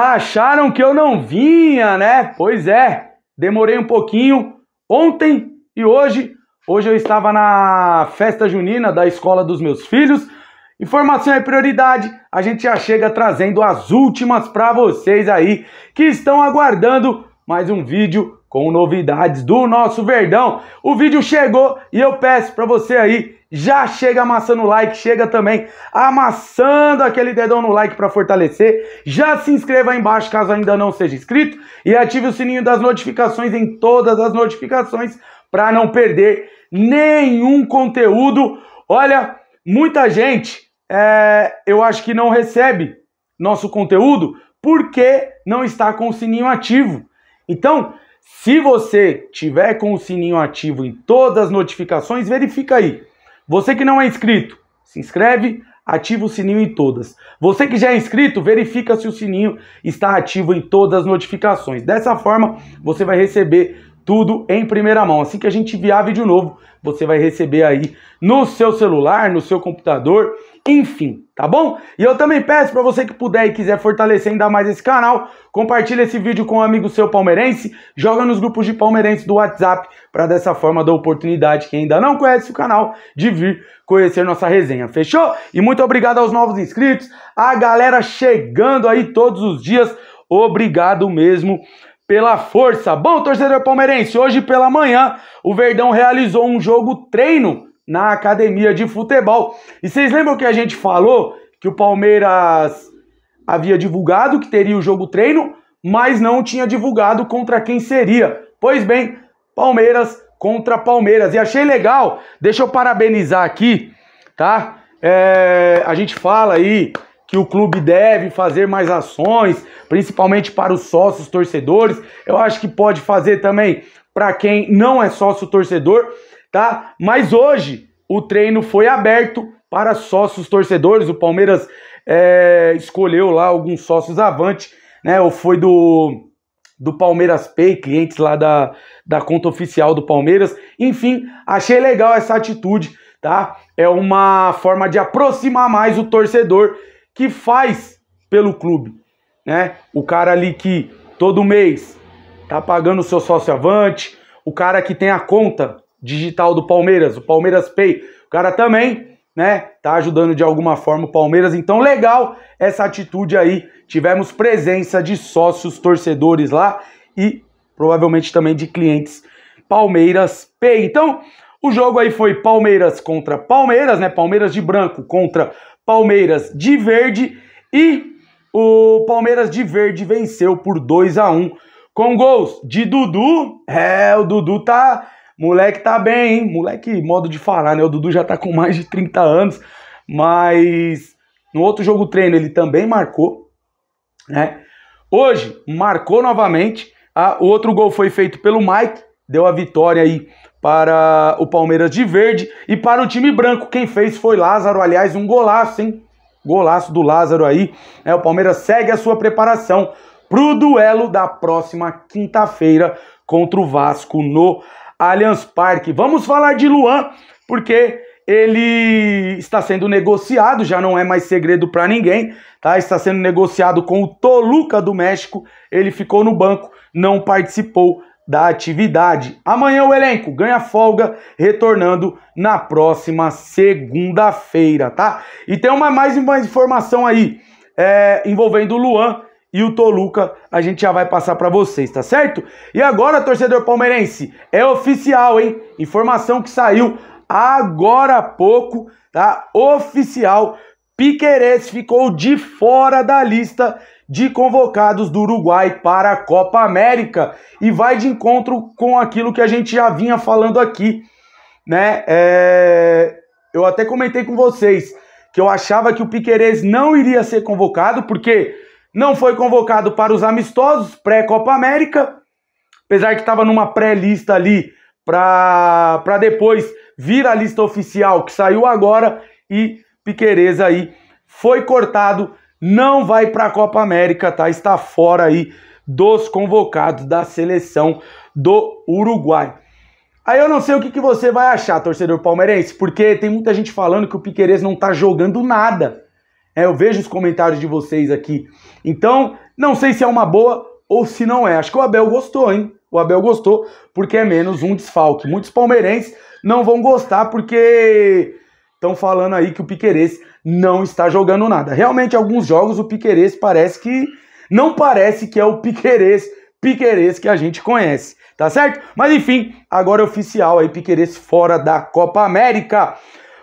Ah, acharam que eu não vinha, né? Pois é, demorei um pouquinho ontem e hoje. Hoje eu estava na festa junina da escola dos meus filhos. Informação é prioridade. A gente já chega trazendo as últimas para vocês aí que estão aguardando mais um vídeo com novidades do nosso Verdão. O vídeo chegou e eu peço para você aí já chega amassando o like, chega também amassando aquele dedão no like para fortalecer. Já se inscreva aí embaixo caso ainda não seja inscrito e ative o sininho das notificações em todas as notificações para não perder nenhum conteúdo. Olha, muita gente é, eu acho que não recebe nosso conteúdo porque não está com o sininho ativo. Então, se você tiver com o sininho ativo em todas as notificações, verifica aí. Você que não é inscrito, se inscreve, ativa o sininho em todas. Você que já é inscrito, verifica se o sininho está ativo em todas as notificações. Dessa forma, você vai receber tudo em primeira mão. Assim que a gente enviar vídeo novo, você vai receber aí no seu celular, no seu computador enfim, tá bom? E eu também peço para você que puder e quiser fortalecer ainda mais esse canal, compartilha esse vídeo com um amigo seu palmeirense, joga nos grupos de palmeirenses do WhatsApp para dessa forma dar oportunidade quem ainda não conhece o canal de vir conhecer nossa resenha. Fechou? E muito obrigado aos novos inscritos, a galera chegando aí todos os dias. Obrigado mesmo pela força. Bom, torcedor palmeirense, hoje pela manhã o Verdão realizou um jogo treino na academia de futebol. E vocês lembram que a gente falou que o Palmeiras havia divulgado que teria o jogo treino, mas não tinha divulgado contra quem seria. Pois bem, Palmeiras contra Palmeiras. E achei legal, deixa eu parabenizar aqui, tá? É, a gente fala aí que o clube deve fazer mais ações, principalmente para os sócios torcedores. Eu acho que pode fazer também para quem não é sócio torcedor tá? Mas hoje o treino foi aberto para sócios torcedores. O Palmeiras é, escolheu lá alguns sócios avante, né? Ou foi do do Palmeiras Pay, clientes lá da, da conta oficial do Palmeiras. Enfim, achei legal essa atitude, tá? É uma forma de aproximar mais o torcedor que faz pelo clube, né? O cara ali que todo mês tá pagando o seu sócio avante, o cara que tem a conta digital do Palmeiras, o Palmeiras Pay. O cara também, né, tá ajudando de alguma forma o Palmeiras. Então, legal essa atitude aí. Tivemos presença de sócios, torcedores lá e provavelmente também de clientes Palmeiras Pay. Então, o jogo aí foi Palmeiras contra Palmeiras, né? Palmeiras de branco contra Palmeiras de verde e o Palmeiras de verde venceu por 2 a 1 com gols de Dudu. É, o Dudu tá Moleque tá bem, hein? Moleque, modo de falar, né? O Dudu já tá com mais de 30 anos, mas no outro jogo treino ele também marcou, né? Hoje marcou novamente. Ah, o outro gol foi feito pelo Mike, deu a vitória aí para o Palmeiras de verde e para o time branco quem fez foi Lázaro, aliás, um golaço, hein? Golaço do Lázaro aí. É, o Palmeiras segue a sua preparação para o duelo da próxima quinta-feira contra o Vasco no Allianz Parque. Vamos falar de Luan, porque ele está sendo negociado, já não é mais segredo para ninguém, tá? Está sendo negociado com o Toluca do México. Ele ficou no banco, não participou da atividade. Amanhã o elenco ganha folga, retornando na próxima segunda-feira, tá? E tem uma mais uma informação aí é, envolvendo o Luan e o Toluca, a gente já vai passar para vocês, tá certo? E agora, torcedor palmeirense, é oficial, hein? Informação que saiu agora há pouco, tá? Oficial, Piquerez ficou de fora da lista de convocados do Uruguai para a Copa América e vai de encontro com aquilo que a gente já vinha falando aqui, né? É... Eu até comentei com vocês que eu achava que o Piquerez não iria ser convocado porque não foi convocado para os amistosos pré-Copa América, apesar que estava numa pré-lista ali para depois vir a lista oficial que saiu agora e Piquerez aí foi cortado, não vai para a Copa América, tá? Está fora aí dos convocados da seleção do Uruguai. Aí eu não sei o que, que você vai achar, torcedor palmeirense, porque tem muita gente falando que o Piquerez não tá jogando nada. É, eu vejo os comentários de vocês aqui. Então, não sei se é uma boa ou se não é. Acho que o Abel gostou, hein? O Abel gostou porque é menos um desfalque. Muitos palmeirenses não vão gostar porque estão falando aí que o Piquerez não está jogando nada. Realmente, alguns jogos o Piquerez parece que. Não parece que é o Piquerez, Piquerez que a gente conhece, tá certo? Mas enfim, agora é oficial aí, Piquerez fora da Copa América.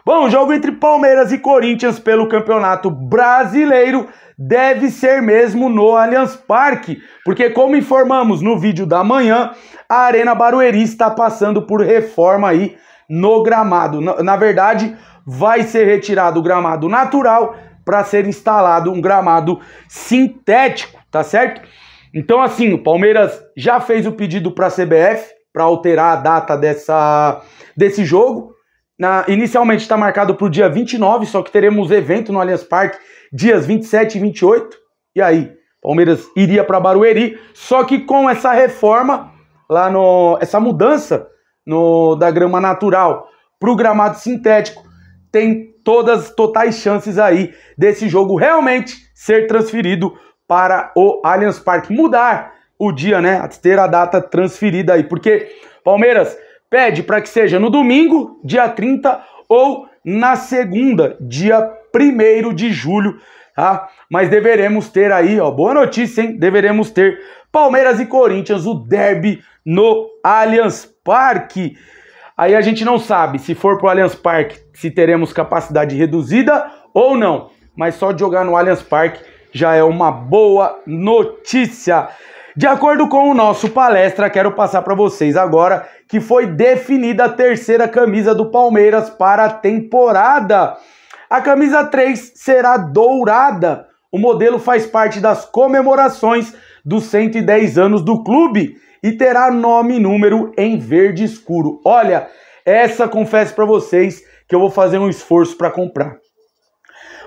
Bom, o jogo entre Palmeiras e Corinthians pelo Campeonato Brasileiro deve ser mesmo no Allianz Parque, porque como informamos no vídeo da manhã, a Arena Barueri está passando por reforma aí no gramado. Na, na verdade, vai ser retirado o gramado natural para ser instalado um gramado sintético, tá certo? Então, assim, o Palmeiras já fez o pedido para a CBF para alterar a data dessa, desse jogo. Na, inicialmente está marcado para o dia 29, só que teremos evento no Allianz Parque dias 27 e 28. E aí, Palmeiras iria para Barueri, só que com essa reforma lá no essa mudança no da grama natural para o gramado sintético, tem todas totais chances aí desse jogo realmente ser transferido para o Allianz Parque, mudar o dia, né? Ter a data transferida aí, porque Palmeiras Pede para que seja no domingo, dia 30, ou na segunda, dia 1 de julho, tá? Mas deveremos ter aí, ó, boa notícia, hein? Deveremos ter Palmeiras e Corinthians, o derby no Allianz Parque. Aí a gente não sabe se for pro Allianz Parque se teremos capacidade reduzida ou não, mas só de jogar no Allianz Parque já é uma boa notícia. De acordo com o nosso palestra, quero passar para vocês agora que foi definida a terceira camisa do Palmeiras para a temporada. A camisa 3 será dourada. O modelo faz parte das comemorações dos 110 anos do clube e terá nome e número em verde escuro. Olha, essa confesso para vocês que eu vou fazer um esforço para comprar.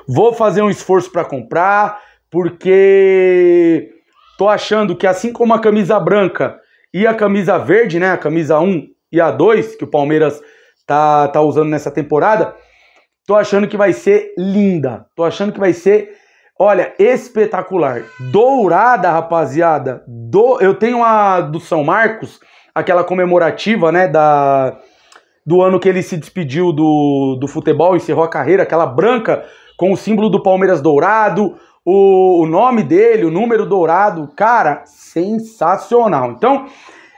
Vou fazer um esforço para comprar porque tô achando que assim como a camisa branca e a camisa verde, né, a camisa 1 e a 2 que o Palmeiras tá tá usando nessa temporada, tô achando que vai ser linda. Tô achando que vai ser Olha, espetacular. Dourada, rapaziada. Do... Eu tenho a do São Marcos, aquela comemorativa, né? Da... Do ano que ele se despediu do, do futebol, encerrou a carreira, aquela branca com o símbolo do Palmeiras dourado, o, o nome dele, o número dourado, cara, sensacional. Então,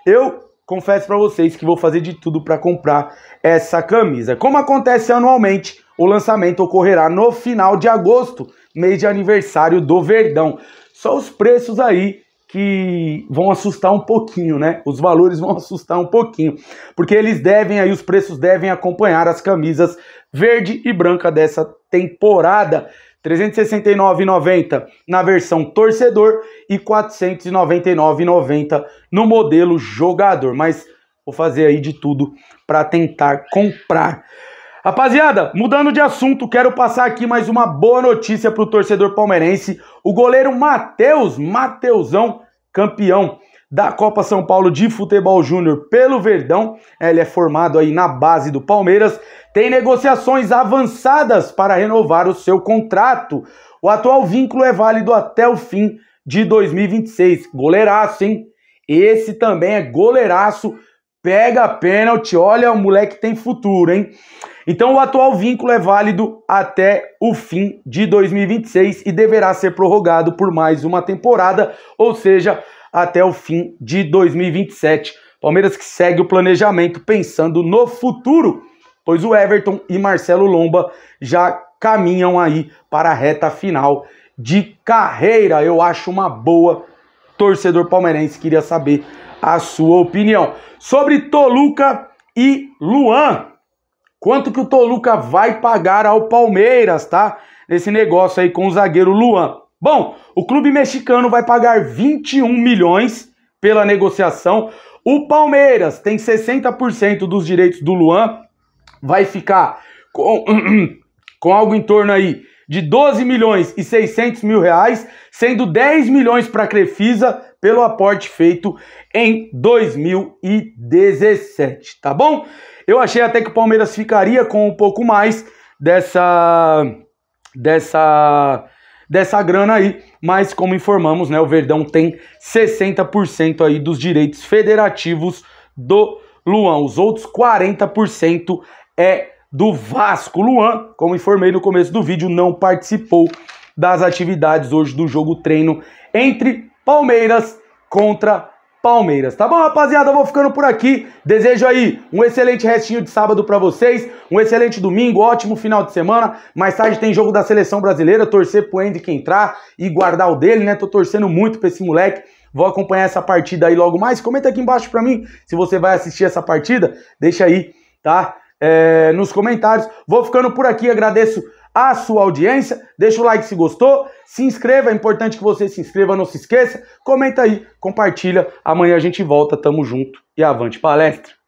eu confesso para vocês que vou fazer de tudo para comprar essa camisa. Como acontece anualmente, o lançamento ocorrerá no final de agosto, mês de aniversário do Verdão. Só os preços aí que vão assustar um pouquinho, né? Os valores vão assustar um pouquinho, porque eles devem aí os preços devem acompanhar as camisas verde e branca dessa temporada. R$ 369,90 na versão torcedor e R$ 499,90 no modelo jogador. Mas vou fazer aí de tudo para tentar comprar. Rapaziada, mudando de assunto, quero passar aqui mais uma boa notícia para o torcedor palmeirense. O goleiro Matheus, Mateusão, campeão da Copa São Paulo de Futebol Júnior pelo Verdão. Ele é formado aí na base do Palmeiras. Tem negociações avançadas para renovar o seu contrato. O atual vínculo é válido até o fim de 2026. Goleiraço, hein? Esse também é goleiraço. Pega pênalti, olha, o moleque tem futuro, hein? Então, o atual vínculo é válido até o fim de 2026 e deverá ser prorrogado por mais uma temporada, ou seja, até o fim de 2027. Palmeiras que segue o planejamento pensando no futuro, pois o Everton e Marcelo Lomba já caminham aí para a reta final de carreira. Eu acho uma boa. Torcedor palmeirense queria saber a sua opinião sobre Toluca e Luan. Quanto que o Toluca vai pagar ao Palmeiras, tá? Nesse negócio aí com o zagueiro Luan. Bom, o clube mexicano vai pagar 21 milhões pela negociação. O Palmeiras tem 60% dos direitos do Luan, vai ficar com, com algo em torno aí de 12 milhões e 600 mil reais, sendo 10 milhões para a Crefisa pelo aporte feito em 2017, tá bom? Eu achei até que o Palmeiras ficaria com um pouco mais dessa dessa dessa grana aí, mas como informamos, né, o Verdão tem 60% aí dos direitos federativos do Luan. Os outros 40% é do Vasco. Luan, como informei no começo do vídeo, não participou das atividades hoje do jogo treino entre Palmeiras contra Palmeiras. Tá bom, rapaziada? Eu vou ficando por aqui. Desejo aí um excelente restinho de sábado para vocês, um excelente domingo, ótimo final de semana. Mais tarde tem jogo da seleção brasileira, torcer pro Henrique entrar e guardar o dele, né? Tô torcendo muito pra esse moleque. Vou acompanhar essa partida aí logo mais. Comenta aqui embaixo pra mim se você vai assistir essa partida. Deixa aí, tá? É, nos comentários. Vou ficando por aqui, agradeço a sua audiência. Deixa o like se gostou, se inscreva, é importante que você se inscreva, não se esqueça. Comenta aí, compartilha. Amanhã a gente volta, tamo junto e avante palestra.